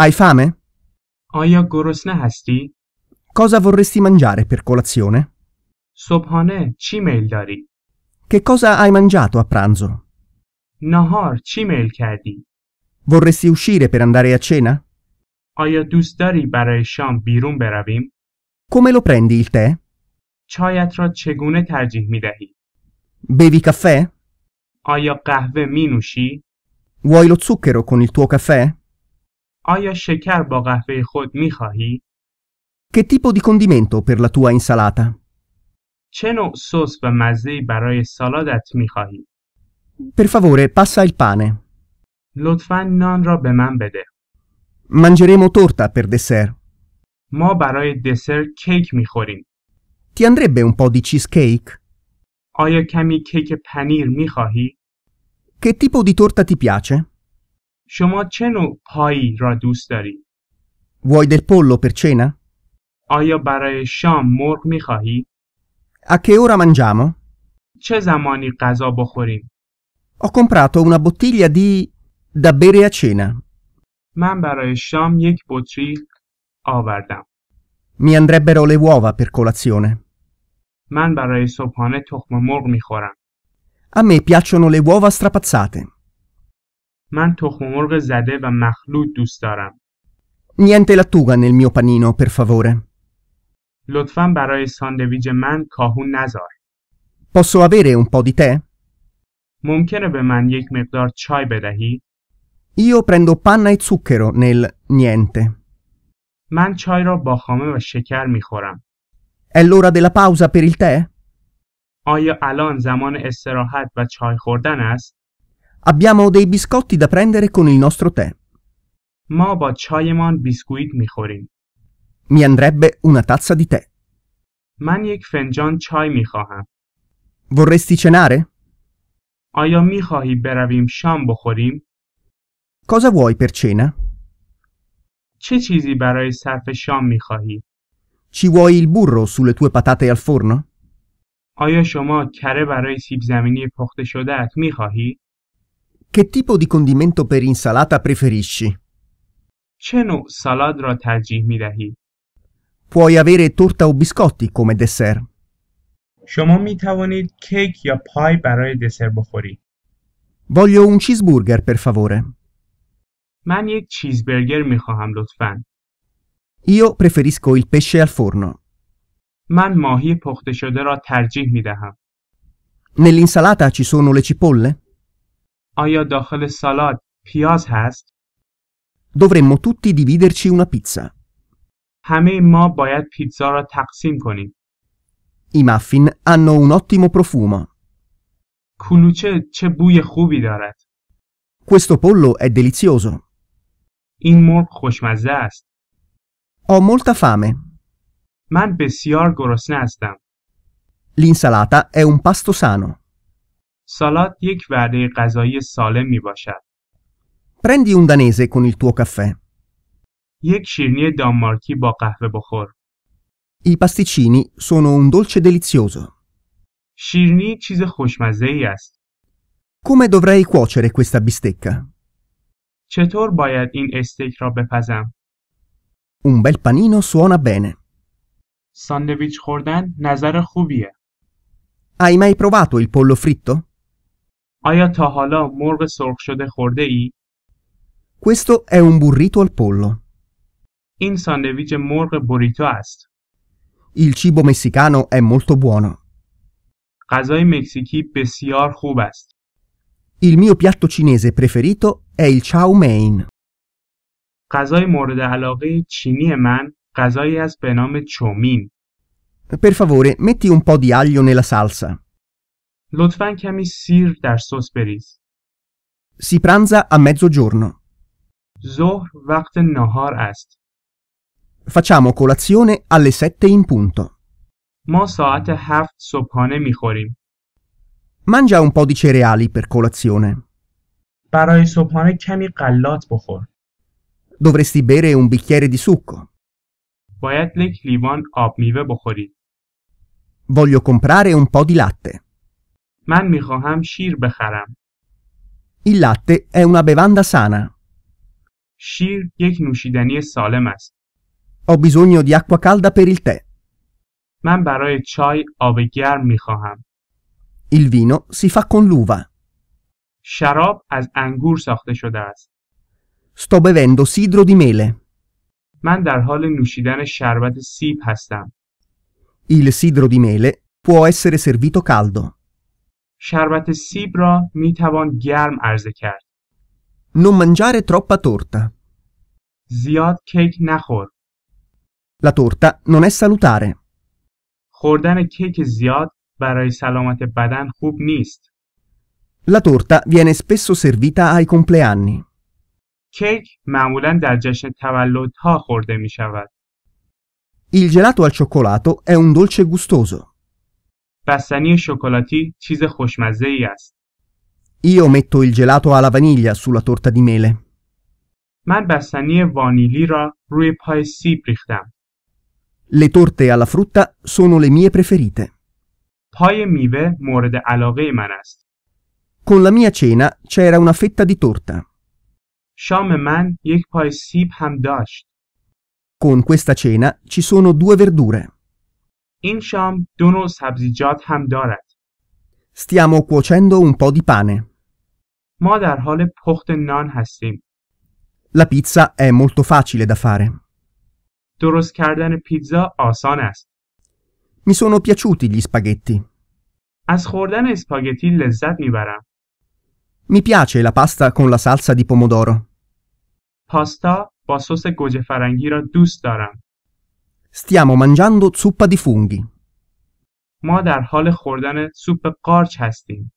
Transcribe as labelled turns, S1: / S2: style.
S1: Hai fame?
S2: آیا گرسنه هستی؟
S1: Cosa vorresti mangiare per colazione?
S2: صبحانه چی میل داری؟
S1: Che cosa hai mangiato a pranzo?
S2: نهار چی میل کردی؟
S1: Vorresti uscire per andare a cena?
S2: آیا دوست داری برای شام بیرون برویم؟
S1: Come lo prendi il tè?
S2: چایت را چگونه ترجیح می دهی؟
S1: Bevi caffè?
S2: آیا قهوه می نوشی؟
S1: Vuoi lo zucchero con il tuo caffè?
S2: آیا شکر با قهوه خود می خواهی؟
S1: Che tipo di condimento per la tua insalata?
S2: چه نوع سس و مزه برای سالادت
S1: می خواهی؟ Per favore, passa il pane.
S2: لطفا نان را به من بده.
S1: Mangeremo torta per dessert.
S2: ما برای دسر کیک می خوریم.
S1: Ti andrebbe un po' di cheesecake?
S2: آیا کمی کیک پنیر می خواهی؟
S1: Che tipo di torta ti piace?
S2: شما چه نوع پایی را دوست دارید؟
S1: Vuoi del pollo per cena?
S2: آیا برای شام مرغ می خواهی؟
S1: A che ora mangiamo?
S2: چه زمانی غذا بخوریم؟
S1: Ho comprato una bottiglia di... da bere a cena.
S2: من برای شام یک بطری آوردم.
S1: Mi andrebbero le uova per colazione.
S2: من برای صبحانه تخم مرغ می خورم.
S1: A me piacciono le uova strapazzate.
S2: من تخم مرغ زده و مخلوط دوست دارم.
S1: Niente lattuga nel mio panino, per favore.
S2: لطفا برای ساندویج من کاهو نذار.
S1: Posso avere un po' di tè?
S2: ممکنه به من یک مقدار چای بدهی؟
S1: Io prendo panna e zucchero nel niente.
S2: من چای را با خامه و شکر می خورم.
S1: È l'ora della pausa per il tè?
S2: آیا الان زمان استراحت و چای خوردن است؟
S1: Abbiamo dei biscotti da prendere con il nostro tè.
S2: ما با چایمان بیسکویت میخوریم.
S1: Mi andrebbe una tazza di tè.
S2: من یک فنجان چای میخواهم.
S1: Vorresti cenare?
S2: آیا میخواهی برویم شام بخوریم؟
S1: Cosa vuoi per cena?
S2: چه چیزی برای صرف شام میخواهی؟
S1: Ci vuoi il burro sulle tue patate al forno?
S2: آیا شما کره برای سیب زمینی پخته شدهت میخواهی؟
S1: che tipo di condimento per insalata preferisci?
S2: چه نوع سالاد را
S1: Puoi avere torta o biscotti come dessert.
S2: شما می cake ya pie پای dessert bokhori.
S1: Voglio un cheeseburger, per favore.
S2: من یک چیزبرگر می خواهم
S1: Io preferisco il pesce al forno.
S2: من ماهی پخته شده را ترجیح می
S1: Nell'insalata ci sono le cipolle?
S2: Aya داخل salat پیاز hast?
S1: Dovremmo tutti dividerci una pizza.
S2: همه ما باید پیتزا را تقسیم کنیم.
S1: I muffin hanno un ottimo profumo.
S2: کلوچه چه بوی خوبی دارد.
S1: Questo pollo è delizioso. این مرغ
S2: خوشمزه است.
S1: Ho molta fame.
S2: من بسیار گرسنه هستم.
S1: L'insalata è un pasto sano.
S2: سالات یک وعده غذایی سالم می باشد.
S1: Prendi un danese con il tuo caffè.
S2: یک شیرنی دانمارکی با قهوه بخور.
S1: I pasticcini sono un dolce delizioso.
S2: شیرنی چیز خوشمزه ای است.
S1: Come dovrei cuocere questa bistecca?
S2: چطور باید این استیک را بپزم؟
S1: Un bel panino suona bene.
S2: ساندویچ خوردن نظر خوبیه.
S1: Hai mai provato il pollo fritto?
S2: آیا تا حالا مرغ سرخ شده خورده ای؟
S1: Questo è un burrito al pollo.
S2: این ساندویچ مرغ burrito است.
S1: Il cibo messicano è molto buono.
S2: غذای مکزیکی بسیار خوب است.
S1: Il mio piatto cinese preferito è il chow mein.
S2: غذای مورد علاقه چینی من غذایی است به نام چومین.
S1: Per favore, metti un po' di aglio nella salsa.
S2: لطفا کمی سیر در سس بریز.
S1: Si pranza a mezzogiorno.
S2: ظهر وقت نهار است.
S1: Facciamo colazione alle sette in punto.
S2: ما ساعت هفت صبحانه میخوریم.
S1: Mangia un po' di cereali per colazione.
S2: برای صبحانه کمی قلات بخور.
S1: Dovresti bere un bicchiere di succo.
S2: باید یک لیوان آب میوه بخوری.
S1: Voglio comprare un po' di latte.
S2: من می شیر بخرم.
S1: Il latte è una bevanda sana.
S2: شیر یک نوشیدنی سالم است.
S1: Ho bisogno di acqua calda per il tè.
S2: من برای چای آب گرم می
S1: Il vino si fa con l'uva.
S2: شراب از انگور ساخته شده است.
S1: Sto bevendo sidro di mele.
S2: من در حال نوشیدن شربت سیب هستم.
S1: Il sidro di mele può essere servito caldo.
S2: شربت سیب را می توان گرم عرضه کرد.
S1: Non mangiare troppa torta.
S2: زیاد کیک نخور.
S1: La torta non è salutare.
S2: خوردن کیک زیاد برای سلامت بدن خوب نیست.
S1: La torta viene spesso servita ai compleanni.
S2: کیک معمولا در جشن تولدها خورده می شود.
S1: Il gelato al cioccolato è un dolce gustoso.
S2: بستنی شکلاتی چیز خوشمزه ای
S1: است. Io metto il gelato alla vaniglia sulla torta di mele.
S2: من بستنی وانیلی را روی پای سیب ریختم.
S1: Le torte alla frutta sono le mie preferite.
S2: پای میوه مورد علاقه من است.
S1: Con la mia cena c'era una fetta di torta.
S2: شام من یک پای سیب هم داشت.
S1: Con questa cena ci sono due verdure.
S2: این شام دو نوع سبزیجات هم دارد.
S1: Stiamo cuocendo un po' di pane.
S2: ما در حال پخت نان هستیم.
S1: La pizza è molto facile da fare.
S2: درست کردن پیتزا آسان است.
S1: Mi sono piaciuti gli spaghetti.
S2: از خوردن اسپاگتی لذت میبرم.
S1: Mi piace la pasta con la salsa di pomodoro.
S2: پاستا با سس گوجه فرنگی را دوست دارم.
S1: stiamo mangiando zuppa di funghi.
S2: ما در حال خوردن سوپ قارچ هستیم.